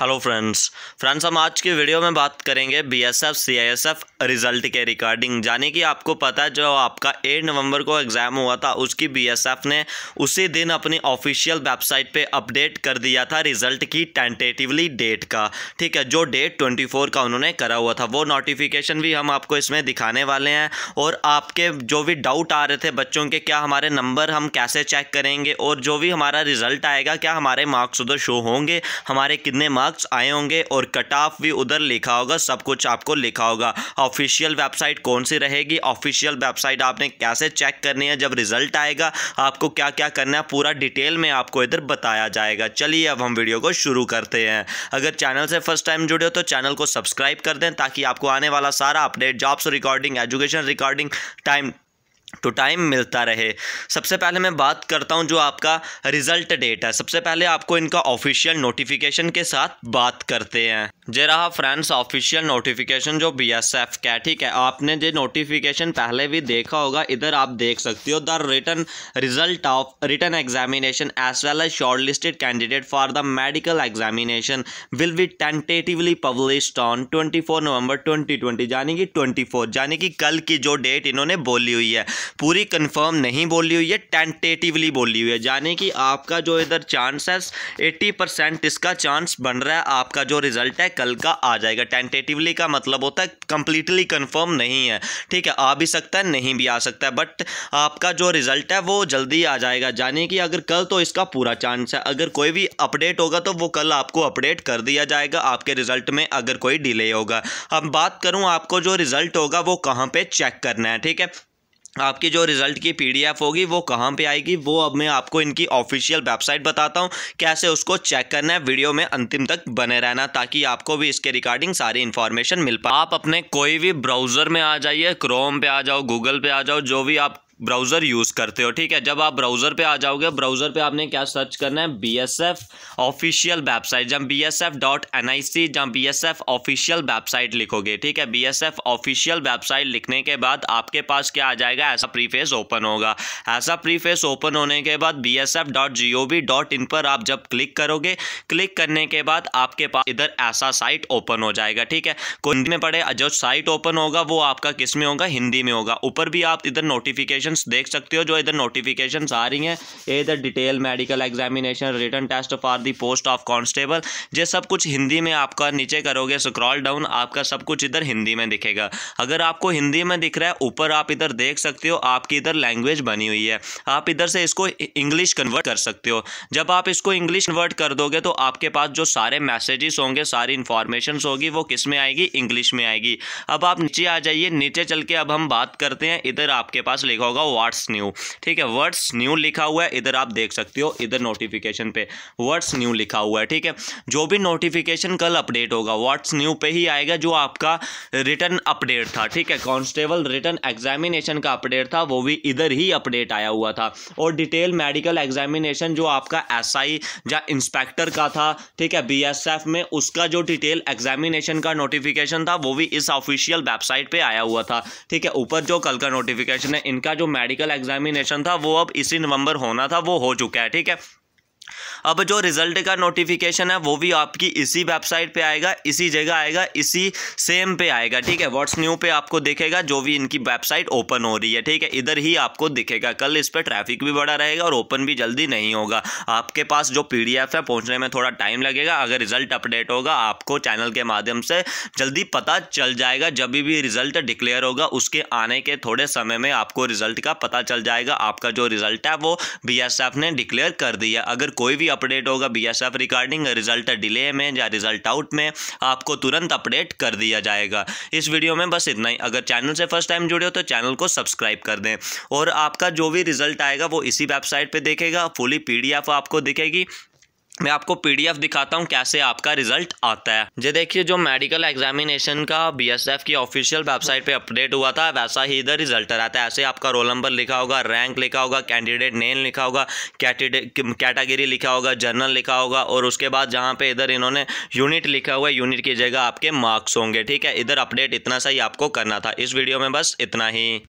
hello friends friends हम आज के वीडियो में बात करेंगे बीएसएफ सीआईएसएफ रिज़ल्ट के रिगार्डिंग जाने कि आपको पता है जो आपका 8 नवंबर को एग्ज़ाम हुआ था उसकी बीएसएफ ने उसी दिन अपनी ऑफिशियल वेबसाइट पे अपडेट कर दिया था रिज़ल्ट की टेंटेटिवली डेट का ठीक है जो डेट 24 का उन्होंने करा हुआ था वो नोटिफिकेशन भी हम आपको इसमें दिखाने वाले हैं और आपके जो भी डाउट आ रहे थे बच्चों के क्या हमारे नंबर हम कैसे चेक करेंगे और जो भी हमारा रिज़ल्ट आएगा क्या हमारे मार्क्स उधर शो होंगे हमारे कितने मार्क्स मार्क्स आए होंगे और कट ऑफ भी उधर लिखा होगा सब कुछ आपको लिखा होगा ऑफिशियल वेबसाइट कौन सी रहेगी ऑफिशियल वेबसाइट आपने कैसे चेक करनी है जब रिजल्ट आएगा आपको क्या क्या करना है पूरा डिटेल में आपको इधर बताया जाएगा चलिए अब हम वीडियो को शुरू करते हैं अगर चैनल से फर्स्ट टाइम जुड़े हो तो चैनल को सब्सक्राइब कर दें ताकि आपको आने वाला सारा update jobs recording education recording time तो टाइम मिलता रहे सबसे पहले मैं बात करता हूं जो आपका रिज़ल्ट डेट है सबसे पहले आपको इनका ऑफिशियल नोटिफिकेशन के साथ बात करते हैं जे रहा फ्रेंड्स ऑफिशियल नोटिफिकेशन जो बी एस एफ का ठीक है आपने जो नोटिफिकेशन पहले भी देखा होगा इधर आप देख सकते हो the return result of return examination as well as short listed candidate for the medical examination will be tentatively published on twenty four November twenty twenty यानी कि ट्वेंटी फोर यानी कि कल की जो डेट इन्होंने बोली हुई है पूरी कंफर्म नहीं बोली हुई है टेंटेटिवली बोली हुई है यानी कि आपका जो इधर चांस है एट्टी परसेंट इसका चांस बन रहा है आपका जो रिजल्ट है कल का आ जाएगा टेंटेटिवली का मतलब होता है कंप्लीटली कन्फर्म नहीं है ठीक है आ भी सकता है नहीं भी आ सकता है बट आपका जो रिज़ल्ट है वो जल्दी आ जाएगा यानी कि अगर कल तो इसका पूरा चांस है अगर कोई भी अपडेट होगा तो वो कल आपको अपडेट कर दिया जाएगा आपके रिज़ल्ट में अगर कोई डिले होगा अब बात करूँ आपको जो रिज़ल्ट होगा वो कहाँ पर चेक करना है ठीक है आपकी जो रिज़ल्ट की पीडीएफ होगी वो कहाँ पे आएगी वो अब मैं आपको इनकी ऑफिशियल वेबसाइट बताता हूँ कैसे उसको चेक करना है वीडियो में अंतिम तक बने रहना ताकि आपको भी इसके रिगार्डिंग सारी इन्फॉर्मेशन मिल पाए आप अपने कोई भी ब्राउज़र में आ जाइए क्रोम पे आ जाओ गूगल पे आ जाओ जो भी आप ब्राउज़र यूज़ करते हो ठीक है जब आप ब्राउज़र पे आ जाओगे ब्राउज़र पे आपने क्या सर्च करना है B S F official website जब B S F dot N I C जब B S F official website लिखोगे ठीक है B S F official website लिखने के बाद आपके पास क्या आ जाएगा ऐसा प्रीफेस ओपन होगा ऐसा प्रीफेस ओपन होने के बाद B S F dot G O V dot in पर आप जब क्लिक करोगे क्लिक करने के बाद आपके पास इधर ऐसा साइट ओपन हो जाएगा ठीक है हिंदी में पड़े जो साइट ओपन होगा वो आपका किस में होगा हिंदी में होगा ऊपर भी आप इधर नोटिफिकेशन नोटिफिकेशन देख सकते हो जो इधर नोटिफिकेशन आ रही हैं ये इधर detail medical examination return test for the post of constable ये सब कुछ हिंदी में आपका नीचे करोगे स्क्रॉल डाउन आपका सब कुछ इधर हिंदी में दिखेगा अगर आपको हिंदी में दिख रहा है ऊपर आप इधर देख सकते हो आपकी इधर लैंग्वेज बनी हुई है आप इधर से इसको इंग्लिश कन्वर्ट कर सकते हो जब आप इसको इंग्लिश कन्वर्ट कर दोगे तो आपके पास जो सारे मैसेजेस होंगे सारी इंफॉर्मेशन होगी वो किस में आएगी इंग्लिश में आएगी अब आप नीचे आ जाइए नीचे चल के अब हम बात करते हैं इधर आपके पास लिखा होगा होगा व्हाट्स न्यू ठीक है वर्ड्स न्यू लिखा हुआ है इधर आप देख सकते हो इधर नोटिफिकेशन पे वर्ड्स न्यू लिखा हुआ है ठीक है जो भी नोटिफिकेशन कल अपडेट होगा व्हाट्स न्यू पे ही आएगा जो आपका रिटर्न अपडेट था ठीक है कॉन्स्टेबल रिटर्न एग्जामिनेशन का अपडेट था वो भी इधर ही अपडेट आया हुआ था और डिटेल मेडिकल एग्जामिनेशन जो आपका एस या इंस्पेक्टर का था ठीक है बी में उसका जो डिटेल एग्जामिनेशन का नोटिफिकेशन था वो भी इस ऑफिशियल वेबसाइट पर आया हुआ था ठीक है ऊपर जो कल का नोटिफिकेशन है इनका जो मेडिकल एग्जामिनेशन था वो अब इसी नवंबर होना था वो हो चुका है ठीक है अब जो रिज़ल्ट का नोटिफिकेशन है वो भी आपकी इसी वेबसाइट पे आएगा इसी जगह आएगा इसी सेम पे आएगा ठीक है व्हाट्स न्यू पे आपको दिखेगा जो भी इनकी वेबसाइट ओपन हो रही है ठीक है इधर ही आपको दिखेगा कल इस पर ट्रैफिक भी बढ़ा रहेगा और ओपन भी जल्दी नहीं होगा आपके पास जो पी है पहुँचने में थोड़ा टाइम लगेगा अगर रिज़ल्ट अपडेट होगा आपको चैनल के माध्यम से जल्दी पता चल जाएगा जब भी रिज़ल्ट डिक्लेयर होगा उसके आने के थोड़े समय में आपको रिज़ल्ट का पता चल जाएगा आपका जो रिज़ल्ट है वो बी ने डिक्लेयर कर दिया अगर कोई भी अपडेट होगा B S F regarding result delay में या रिजल्ट आउट में आपको तुरंत अपडेट कर दिया जाएगा इस वीडियो में बस इतना ही अगर चैनल से फर्स्ट टाइम जुड़े हो तो चैनल को सब्सक्राइब कर दें और आपका जो भी रिजल्ट आएगा वो इसी वेबसाइट पर देखेगा फुली पी आपको दिखेगी मैं आपको पीडीएफ दिखाता हूँ कैसे आपका रिजल्ट आता है ये देखिए जो मेडिकल एग्जामिनेशन का बीएसएफ की ऑफिशियल वेबसाइट पे अपडेट हुआ था वैसा ही इधर रिजल्ट रहता है ऐसे आपका रोल नंबर लिखा होगा रैंक लिखा होगा कैंडिडेट नेम लिखा होगा कैटेगरी लिखा होगा जर्नल लिखा होगा और उसके बाद जहाँ पे इधर इन्होंने यूनिट लिखा हुआ है यूनिट की जगह आपके मार्क्स होंगे ठीक है इधर अपडेट इतना सा ही आपको करना था इस वीडियो में बस इतना ही